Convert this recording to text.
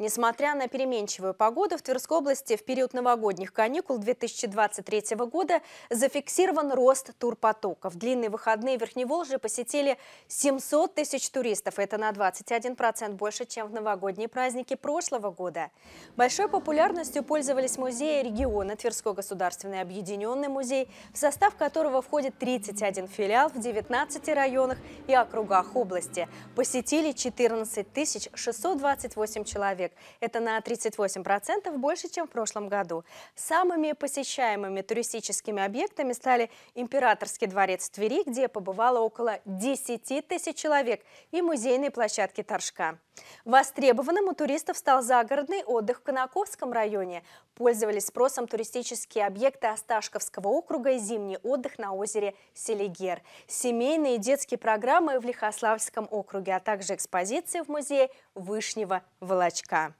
Несмотря на переменчивую погоду, в Тверской области в период новогодних каникул 2023 года зафиксирован рост турпотоков. длинные выходные Верхневолжье посетили 700 тысяч туристов. Это на 21% больше, чем в новогодние праздники прошлого года. Большой популярностью пользовались музеи региона Тверской государственный объединенный музей, в состав которого входит 31 филиал в 19 районах и округах области. Посетили 14 628 человек человек. Это на 38% больше, чем в прошлом году. Самыми посещаемыми туристическими объектами стали Императорский дворец в Твери, где побывало около 10 тысяч человек, и музейные площадки Торжка. Востребованным у туристов стал загородный отдых в Конаковском районе. Пользовались спросом туристические объекты Осташковского округа и зимний отдых на озере Селигер, семейные и детские программы в Лихославском округе, а также экспозиции в музее Вышнего Волочка. Луцька.